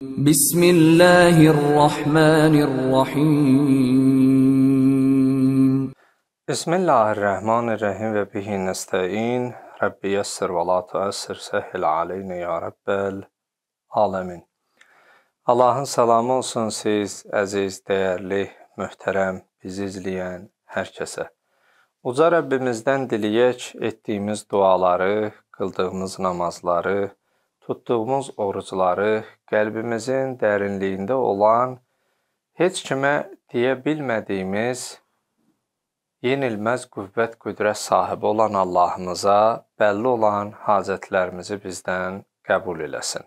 بسم الله الرحمن الرحيم بسم الله الرحمن الرحيم وبه نستعين رب يسر ولا تؤسر سهل علينا يا رب العالمين Allahın salamı olsun siz, əziz, dəyərli, möhtərəm, bizi izləyən hər kəsə. Uca Rəbbimizdən diliyək etdiyimiz duaları, qıldığımız namazları, Tutduğumuz orucları qəlbimizin dərinliyində olan, heç kimə deyə bilmədiyimiz, yenilməz qüvvət, qüdrət sahibi olan Allahımıza bəlli olan hacətlərimizi bizdən qəbul eləsin.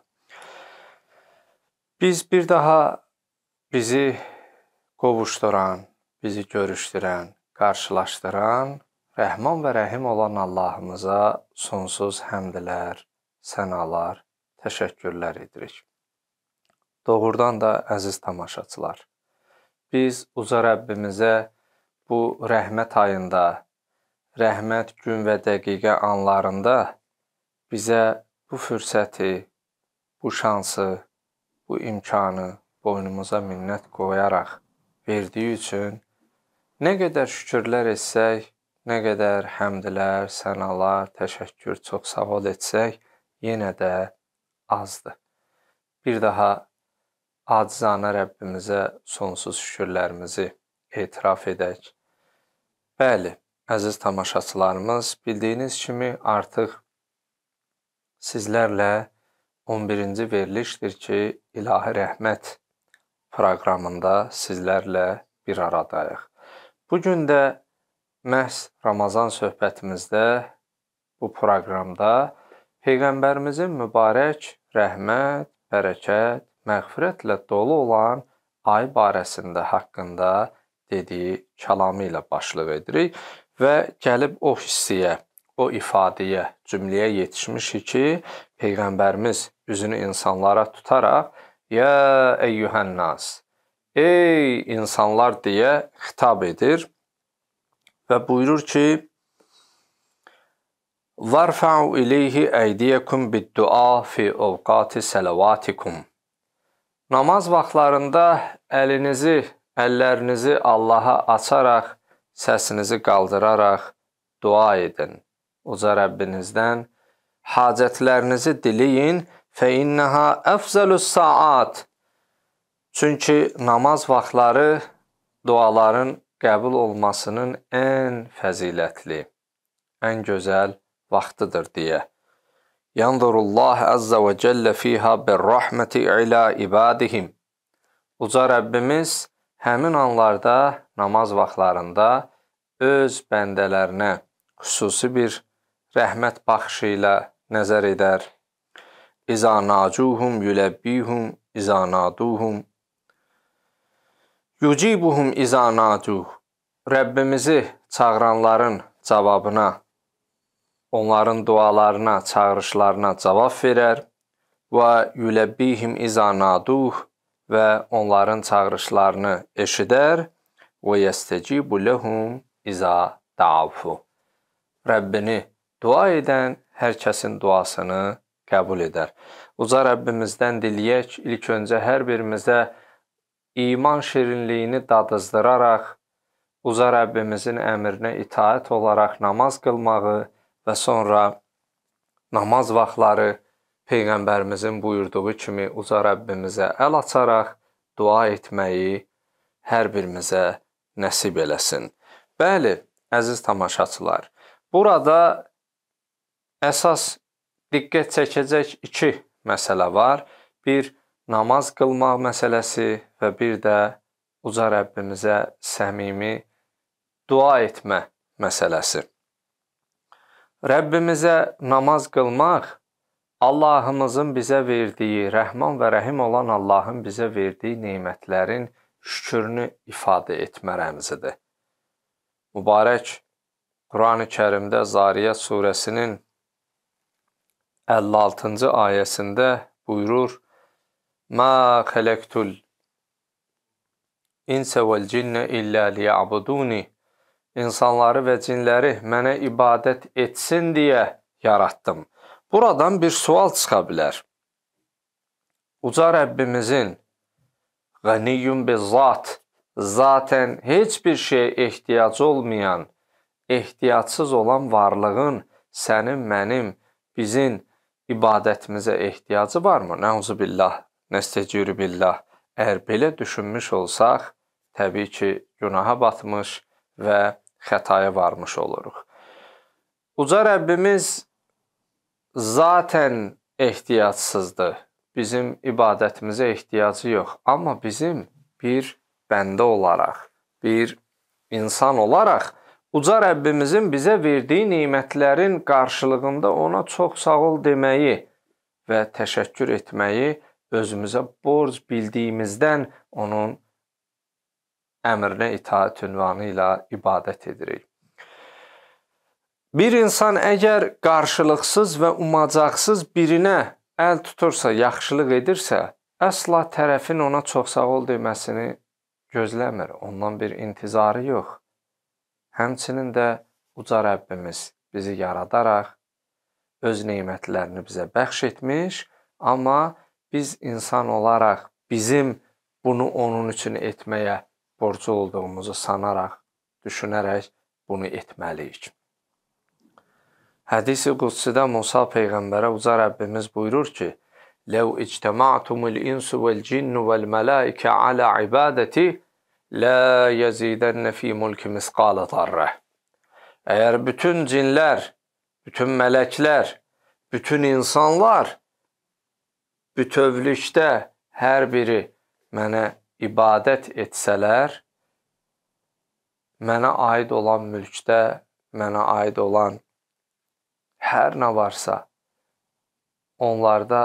Biz bir daha bizi qovuşduran, bizi görüşdürən, qarşılaşdıran Rəhman və Rəhim olan Allahımıza sonsuz həmdlər, sənalar təşəkkürlər edirik. Doğrudan da əziz tamaşaçılar, biz uca Rəbbimizə bu rəhmət ayında, rəhmət gün və dəqiqə anlarında bizə bu fürsəti, bu şansı, bu imkanı boynumuza minnət qoyaraq verdiyi üçün nə qədər şükürlər etsək, nə qədər həmdlər, sənalar, təşəkkür, çox sağ ol etsək, yenə də azdır. Bir daha acizanə Rəbbimizə sonsuz şükürlərimizi etiraf edək. Bəli, əziz tamaşaçılarımız, bildiyiniz kimi artıq sizlərlə 11-ci verilişdir ki, İlahi Rəhmət proqramında sizlərlə bir aradayıq. Bu gün də məhz Ramazan söhbətimizdə bu proqramda Peyğəmbərimizin mübarək rəhmət, bərəkət, məğfirətlə dolu olan ay barəsində haqqında dediyi kəlamı ilə başlıq edirik və gəlib o hissiyə, o ifadəyə, cümləyə yetişmişik ki, Peyğəmbərimiz üzünü insanlara tutaraq "Yə eyyuhənnas" "Ey insanlar" deyə xitab edir və buyurur ki: وَارْفَعُوا اِلَيْهِ اَيْدِيَكُمْ بِالدُّعَى فِي اَوْقَاتِ سَلَوَاتِكُمْ Namaz vaxtlarında əlinizi, əllərinizi Allaha açaraq, səsinizi qaldıraraq dua edin. Uca Rəbbinizdən hacətlərinizi diləyin fə innəhə əfzəlüs saat. Çünki namaz vaxtları duaların qəbul olmasının ən fəzilətli, ən gözəl vaxtıdır deyə. Yandurullah əzzə və cəllə fiha bir rəhməti ilə ibadihim. Uca Rəbbimiz həmin anlarda, namaz vaxtlarında öz bəndələrinə xüsusi bir rəhmət baxışı ilə nəzər edər. İza nacuhum yüləbbihum, iza naduhum. Yucibuhum iza naduh. Rəbbimizi çağıranların cavabına onların dualarına, çağırışlarına cavab verər və yüləbbihim izanaduh və onların çağırışlarını eşidər və yəstəcibu lehum iza da'afu. Rəbbini dua edən hər kəsin duasını qəbul edər. Uca Rəbbimizdən diliyək, ilk öncə hər birimizə iman şirinliyini dadızdıraraq, uca Rəbbimizin əmrinə itaət olaraq namaz qılmağı, və sonra namaz vaxtları Peyğəmbərimizin buyurduğu kimi uca Rəbbimizə əl açaraq dua etməyi hər birimizə nəsib eləsin. Bəli, əziz tamaşaçılar, burada əsas diqqət çəkəcək iki məsələ var. Bir, namaz qılmaq məsələsi və bir də uca Rəbbimizə səmimi dua etmə məsələsi. Rəbbimizə namaz qılmaq Allahımızın bizə verdiyi, rəhman və rəhim olan Allahın bizə verdiyi nemətlərin şükrünü ifadə etmə rəmzidir. Mübarək Qurani Kərimdə Zariyə surəsinin 56-cı ayəsində buyurur: "Mə xalaqtul insə vəl cinnə illə liya'buduni" insanları və cinləri mənə ibadət etsin deyə yaratdım. Buradan bir sual çıxa bilər. Uca Rəbbimizin Ghaniyyun bizzat zaten heç bir şeyə ehtiyac olmayan, ehtiyacsız olan varlığın sənin, mənim, bizim ibadətimizə ehtiyacı varmı? Nəuzu billah, nəstəcürü billah. Əgər belə düşünmüş olsaq, təbii ki, günaha batmış və xətaya varmış oluruq. Uca Rəbbimiz zaten ehtiyacsızdır. Bizim ibadətimizə ehtiyacı yox, amma bizim bir bəndə olaraq, bir insan olaraq uca Rəbbimizin bizə verdiyi nemətlərin qarşılığında ona çox sağ ol deməyi və təşəkkür etməyi özümüzə borc bildiyimizdən onun əmrinə itaət ünvanı ilə ibadət edirik. Bir insan əgər qarşılıqsız və umacaqsız birinə əl tutursa, yaxşılıq edirsə, əsla tərəfin ona çox sağ ol deməsini gözləmir. Ondan bir intizarı yox. Həmçinin də uca Rəbbimiz bizi yaradaraq öz nemətlərini bizə bəxş etmiş, amma biz insan olaraq bizim bunu onun üçün etməyə borcu olduğumuzu sanaraq, düşünərək bunu etməliyik. Hədis-i Qudsida Musa Peyğəmbərə Uca Rəbbimiz buyurur ki, لَوْ اِجْتَمَعْتُمُ الْاِنْسُ وَالْجِنُّ وَالْمَلَائِكَ عَلَى عِبَادَتِ لَا يَزِيدَنَّ ف۪ي مُلْكِ مِسْقَالَ ضَرَّةِ Əgər bütün cinlər, bütün mələklər, bütün insanlar bütövlükdə hər biri mənə ibadət etsələr, mənə aid olan mülkdə, mənə aid olan hər nə varsa, onlarda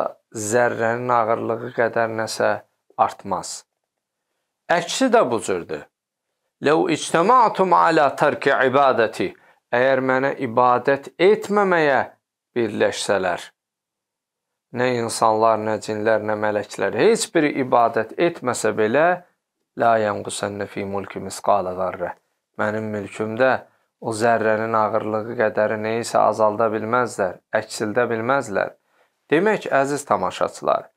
zərrənin ağırlığı qədər nəsə artmaz. Əksi də bu cürdür. Ləv ictəmatum alə tərki ibadəti, əgər mənə ibadət etməməyə birləşsələr, Nə insanlar, nə cinlər, nə mələklər heç bir ibadət etməsə belə la yanqusanna fi mulki misqala zarra. Mənim mülkümdə o zərrənin ağırlığı qədəri nə isə azalda bilməzlər, əksildə bilməzlər. Demək, əziz tamaşaçılar,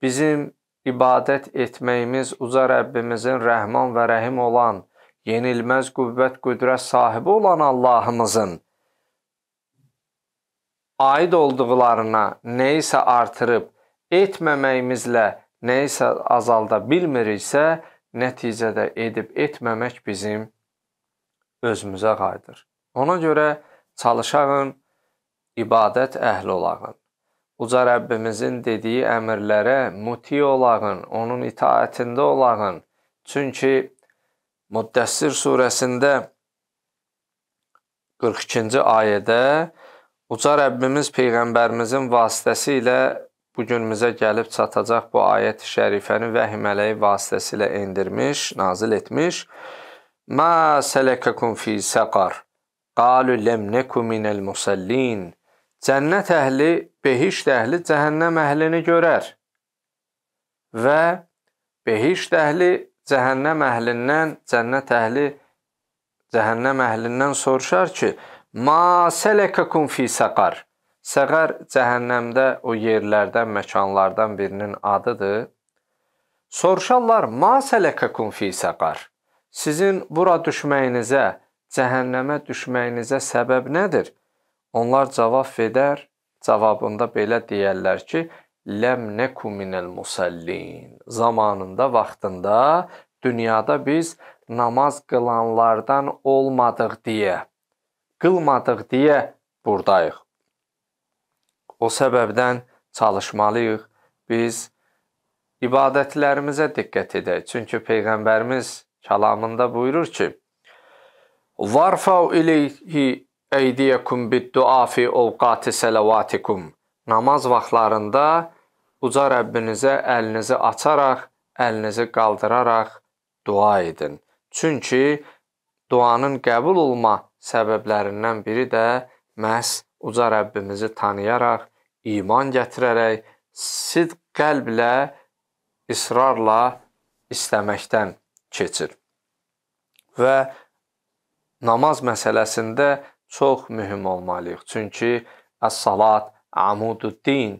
bizim ibadət etməyimiz uca Rəbbimizin rəhman və rəhim olan, yenilməz qüvvət, qüdrət sahibi olan Allahımızın aid olduqlarına nə isə artırıb etməməyimizlə nə isə azalda bilmiriksə, nəticədə edib etməmək bizim özümüzə qayıdır. Ona görə çalışağın, ibadət əhli olağın. Uca Rəbbimizin dediyi əmrlərə muti olağın, onun itaətində olağın. Çünki Müddəssir surəsində 42-ci ayədə Uca Rəbbimiz Peyğəmbərimizin vasitəsi ilə bu günümüzə gəlib çatacaq bu ayət-i şərifəni vəhm ələyi vasitəsilə endirmiş, nazil etmiş. Ma sələkakum fi səqar. Qalu lem neku minəl musallin. Cənnət əhli, behişt əhli cəhənnəm əhlini görər. Və behişt əhli cəhənnəm əhlindən, cənnət əhli cəhənnəm əhlindən soruşar ki, Ma sələkakum fi səqər. Səqər cəhənnəmdə o yerlərdən, məkanlardan birinin adıdır. Soruşarlar: "Ma sələkakum fi səqər?" Sizin bura düşməyinizə, cəhənnəmə düşməyinizə səbəb nədir? Onlar cavab verər, cavabında belə deyərlər ki: "Lem neku minel musallin." Zamanında, vaxtında dünyada biz namaz qılanlardan olmadıq deyə qılmadıq deyə burdayıq. O səbəbdən çalışmalıyıq biz ibadətlərimizə diqqət edək. Çünki peyğəmbərimiz kəlamında buyurur ki: "Varfau ilayhi eydiyakum bid-du'a fi awqati salavatikum." Namaz vaxtlarında uca Rəbbinizə əlinizi açaraq, əlinizi qaldıraraq dua edin. Çünki duanın qəbul olma səbəblərindən biri də məhz uca Rəbbimizi tanıyaraq, iman gətirərək, sidq qəlblə, israrla istəməkdən keçir. Və namaz məsələsində çox mühüm olmalıyıq. Çünki əs-salat amududdin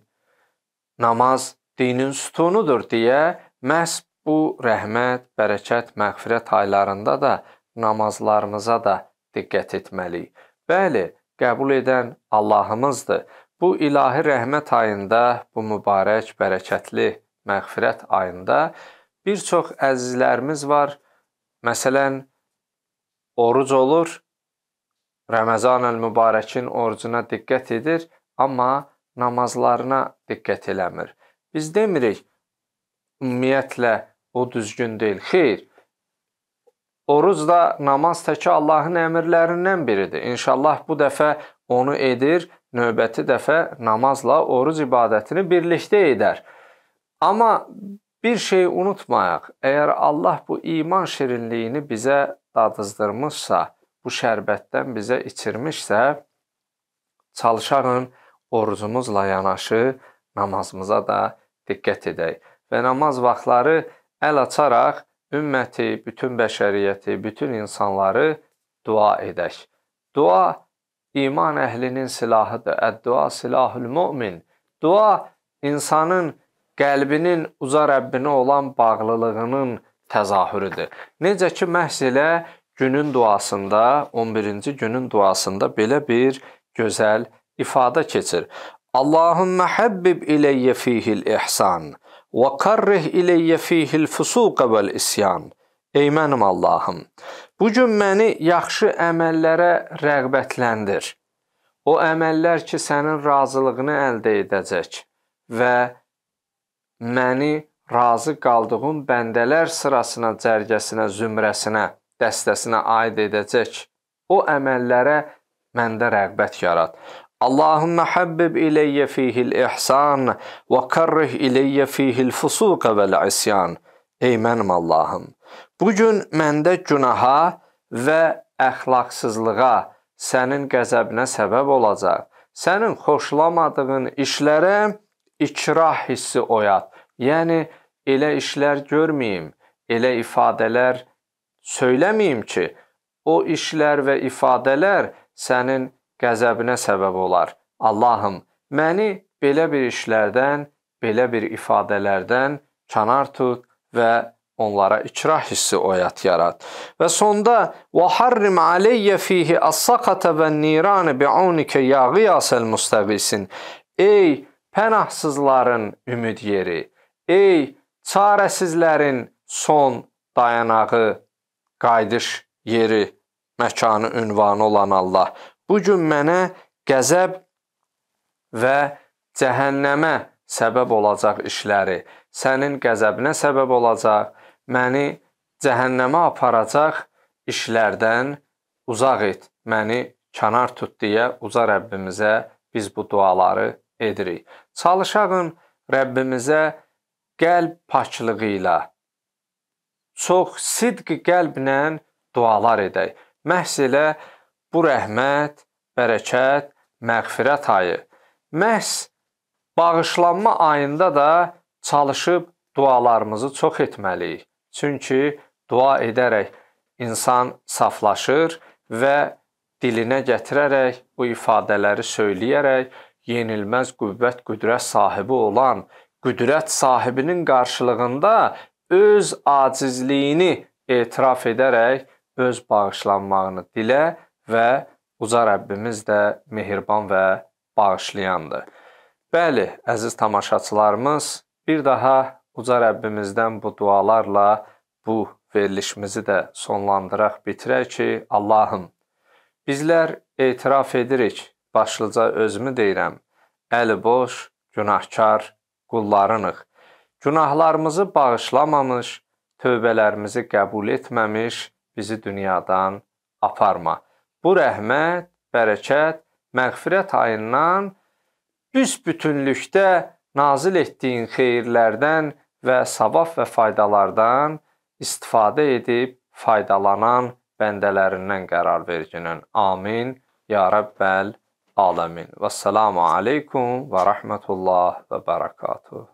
namaz dinin sütunudur deyə məhz bu rəhmət, bərəkət, məğfirət aylarında da namazlarımıza da diqqət etməliyik. Bəli, qəbul edən Allahımızdır. Bu ilahi rəhmət ayında, bu mübarək, bərəkətli məğfirət ayında bir çox əzizlərimiz var. Məsələn, oruc olur, Ramazanül Mübarəkin orucuna diqqət edir, amma namazlarına diqqət eləmir. Biz demirik, ümumiyyətlə, o düzgün deyil. Xeyr, Oruc da namaz təki Allahın əmirlərindən biridir. İnşallah bu dəfə onu edir, növbəti dəfə namazla oruc ibadətini birlikdə edər. Amma bir şey unutmayaq. Əgər Allah bu iman şirinliyini bizə dadızdırmışsa, bu şərbətdən bizə içirmişsə, çalışağın orucumuzla yanaşı namazımıza da diqqət edək və namaz vaxtları əl açaraq ümməti, bütün bəşəriyyəti, bütün insanları dua edək. Dua iman əhlinin silahıdır. Əd-dua silahül mümin. Dua insanın qəlbinin uca Rəbbinə olan bağlılığının təzahürüdür. Necə ki məhz elə günün duasında, 11-ci günün duasında belə bir gözəl ifadə keçir. Allahümme həbbib iləyyə fihil ihsan. وَقَرِّهْ اِلَيَّ ف۪يهِ الْفُسُوقَ وَالْاِسْيَانِ Ey mənim Allahım, bu gün məni yaxşı əməllərə rəğbətləndir. O əməllər ki, sənin razılığını əldə edəcək və məni razı qaldığın bəndələr sırasına, cərgəsinə, zümrəsinə, dəstəsinə aid edəcək. O əməllərə məndə rəğbət yarad. اللهم حبب الي فيه الاحسان وكره الي فيه الفسوq vəl-isyan. Ey mənim Allahım, bu gün məndə günaha və əxlaqsızlığa, sənin qəzəbinə səbəb olacaq, sənin xoşlamadığın işlərə ikrah hissi oyat. Yəni elə işlər görməyim, elə ifadələr söyləməyim ki, o işlər və ifadələr sənin qəzəbinə səbəb olar. Allahım, məni belə bir işlərdən, belə bir ifadələrdən kənar tut və onlara ikrah hissi oyat yarat. Və sonda وَحَرِّمْ عَلَيَّ ف۪يهِ أَسَّقَةَ وَالنِّيرَانِ بِعُونِكَ يَا غِيَاسَ الْمُسْتَبِسِنْ Ey pənahsızların ümid yeri, ey çarəsizlərin son dayanağı, qayıdış yeri, məkanı, ünvanı olan Allah. Bu gün mənə qəzəb və cəhənnəmə səbəb olacaq işləri, sənin qəzəbinə səbəb olacaq, məni cəhənnəmə aparacaq işlərdən uzaq et, məni kənar tut deyə uca Rəbbimizə biz bu duaları edirik. Çalışağın Rəbbimizə qəlb paklığı ilə, çox sidq qəlblə dualar edək. Məhz elə bu rəhmət, bərəkət, məğfirət ayı. Məhz bağışlanma ayında da çalışıb dualarımızı çox etməliyik. Çünki dua edərək insan saflaşır və dilinə gətirərək, bu ifadələri söyləyərək yenilməz qüvvət, qüdrət sahibi olan, qüdrət sahibinin qarşılığında öz acizliyini etiraf edərək öz bağışlanmağını dilə və uca Rəbbimiz də mehriban və bağışlayandır. Bəli, əziz tamaşaçılarımız, bir daha uca Rəbbimizdən bu dualarla bu verilişimizi də sonlandıraq, bitirək ki, Allahım, bizlər etiraf edirik, başlıca özümü deyirəm, əli boş, günahkar qullarınıq. Günahlarımızı bağışlamamış, tövbələrimizi qəbul etməmiş bizi dünyadan aparma bu rəhmət, bərəkət, məğfirət ayından büsbütünlükdə nazil etdiyin xeyirlərdən və savab və faydalardan istifadə edib faydalanan bəndələrindən qərar verginin. Amin. Ya Rəbbəl Aləmin. Vəssalamu aleykum və rəhmətullah və bərəkatuhu.